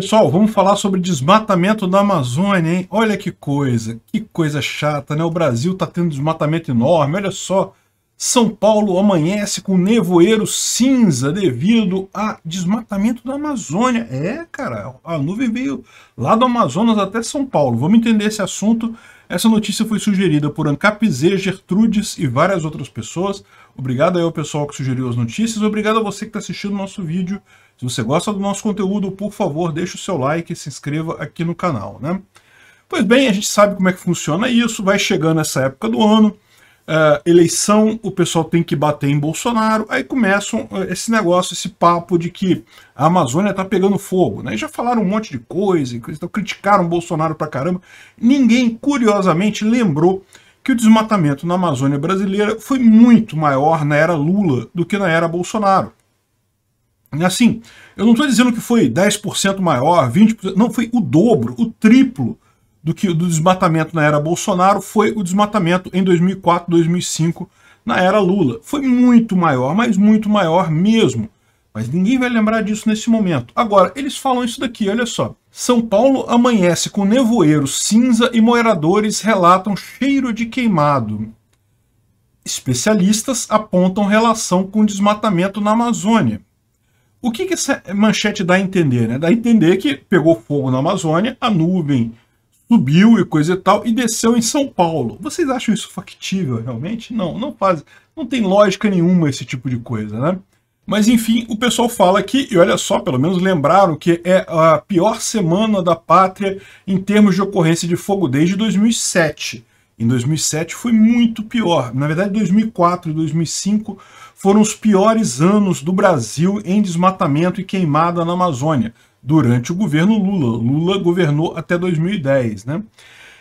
Pessoal, vamos falar sobre desmatamento da Amazônia, hein? Olha que coisa, que coisa chata, né? O Brasil tá tendo desmatamento enorme, olha só são Paulo amanhece com nevoeiro cinza devido a desmatamento da Amazônia. É, cara, a nuvem veio lá do Amazonas até São Paulo. Vamos entender esse assunto. Essa notícia foi sugerida por Ancap Z, Gertrudes e várias outras pessoas. Obrigado aí ao pessoal que sugeriu as notícias. Obrigado a você que está assistindo o nosso vídeo. Se você gosta do nosso conteúdo, por favor, deixe o seu like e se inscreva aqui no canal, né? Pois bem, a gente sabe como é que funciona isso. Vai chegando essa época do ano uh, eleição, o pessoal tem que bater em Bolsonaro, aí começam é, esse negócio, esse papo de que a Amazônia está pegando fogo, né? E já falaram um monte de coisa, então criticaram Bolsonaro pra caramba. Ninguém, curiosamente, lembrou que o desmatamento na Amazônia brasileira foi muito maior na era Lula do que na era Bolsonaro. Assim, eu não estou dizendo que foi 10% maior, 20%, não, foi o dobro, o triplo do que do desmatamento na era Bolsonaro foi o desmatamento em 2004, 2005, na era Lula. Foi muito maior, mas muito maior mesmo. Mas ninguém vai lembrar disso nesse momento. Agora, eles falam isso daqui, olha só. São Paulo amanhece com nevoeiro cinza e moradores relatam cheiro de queimado. Especialistas apontam relação com desmatamento na Amazônia. O que, que essa manchete dá a entender? Né? Dá a entender que pegou fogo na Amazônia, a nuvem subiu e coisa e tal, e desceu em São Paulo. Vocês acham isso factível realmente? Não, não faz. Não tem lógica nenhuma esse tipo de coisa, né? Mas enfim, o pessoal fala que, e olha só, pelo menos lembraram que é a pior semana da pátria em termos de ocorrência de fogo desde 2007. Em 2007 foi muito pior. Na verdade, 2004 e 2005 foram os piores anos do Brasil em desmatamento e queimada na Amazônia durante o governo Lula. Lula governou até 2010, né?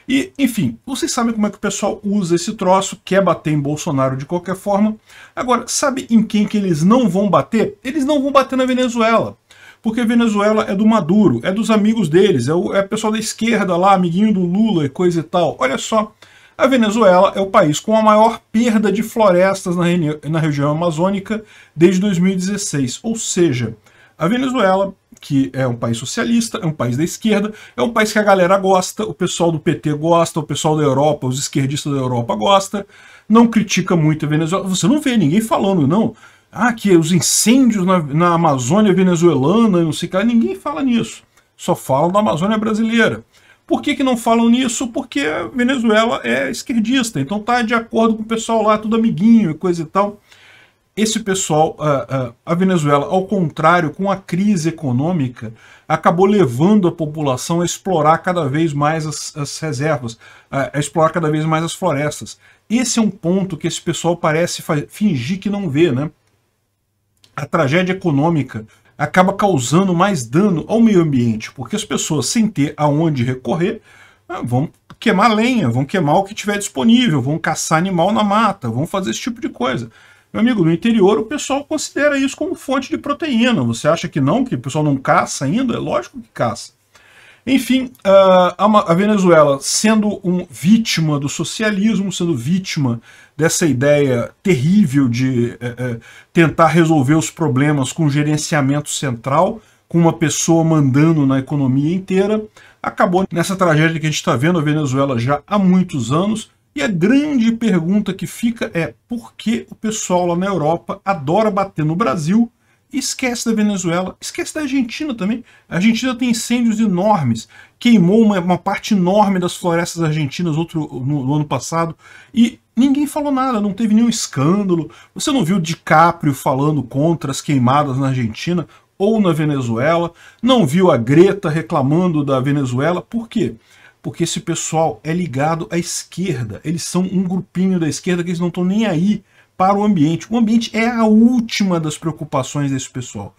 E, enfim, vocês sabem como é que o pessoal usa esse troço, quer bater em Bolsonaro de qualquer forma. Agora, sabe em quem que eles não vão bater? Eles não vão bater na Venezuela. Porque a Venezuela é do Maduro, é dos amigos deles, é o é pessoal da esquerda lá, amiguinho do Lula e coisa e tal. Olha só, a Venezuela é o país com a maior perda de florestas na, na região amazônica desde 2016. Ou seja, a Venezuela que é um país socialista, é um país da esquerda, é um país que a galera gosta, o pessoal do PT gosta, o pessoal da Europa, os esquerdistas da Europa gosta, não critica muito a Venezuela. Você não vê ninguém falando, não. Ah, que os incêndios na, na Amazônia venezuelana, não sei o que, ninguém fala nisso. Só falam da Amazônia brasileira. Por que, que não falam nisso? Porque a Venezuela é esquerdista, então tá de acordo com o pessoal lá, tudo amiguinho e coisa e tal esse pessoal, a, a, Venezuela, ao contrário, com a crise econômica, acabou levando a população a explorar cada vez mais as, as reservas, a, a, explorar cada vez mais as florestas. Esse é um ponto que esse pessoal parece fingir que não vê, né? A tragédia econômica acaba causando mais dano ao meio ambiente, porque as pessoas, sem ter aonde recorrer, ah, vão queimar lenha, vão queimar o que tiver disponível, vão caçar animal na mata, vão fazer esse tipo de coisa. Meu amigo, no interior o pessoal considera isso como fonte de proteína. Você acha que não, que o pessoal não caça ainda? É lógico que caça. Enfim, ah, a Venezuela sendo um vítima do socialismo, sendo vítima dessa ideia terrível de eh, eh, tentar resolver os problemas com gerenciamento central, com uma pessoa mandando na economia inteira, acabou nessa tragédia que a gente está vendo a Venezuela já há muitos anos, e a grande pergunta que fica é por que o pessoal lá na Europa adora bater no Brasil esquece da Venezuela, esquece da Argentina também. A Argentina tem incêndios enormes, queimou uma, uma parte enorme das florestas argentinas outro, no, no, ano passado e ninguém falou nada, não teve nenhum escândalo. Você não viu DiCaprio falando contra as queimadas na Argentina ou na Venezuela, não viu a Greta reclamando da Venezuela, por quê? porque esse pessoal é ligado à esquerda. Eles são um grupinho da esquerda que eles não estão nem aí para o ambiente. O ambiente é a última das preocupações desse pessoal.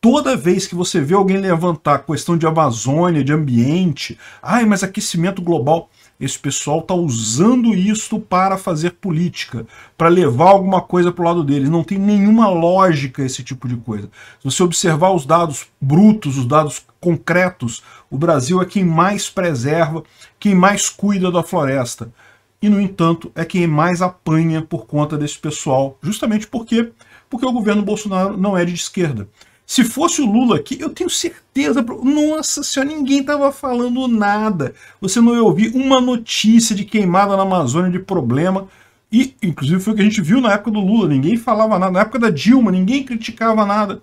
Toda vez que você vê alguém levantar a questão de Amazônia, de ambiente, ai, mas aquecimento global, esse pessoal está usando isso para fazer política, para levar alguma coisa para o lado deles. Não tem nenhuma lógica esse tipo de coisa. Se você observar os dados brutos, os dados concretos, o Brasil é quem mais preserva, quem mais cuida da floresta. E, no entanto, é quem mais apanha por conta desse pessoal, justamente porque, porque o governo Bolsonaro não é de esquerda. Se fosse o Lula aqui, eu tenho certeza. Nossa senhora, ninguém estava falando nada. Você não ia ouvir uma notícia de queimada na Amazônia de problema. E, inclusive, foi o que a gente viu na época do Lula. Ninguém falava nada. Na época da Dilma, ninguém criticava nada.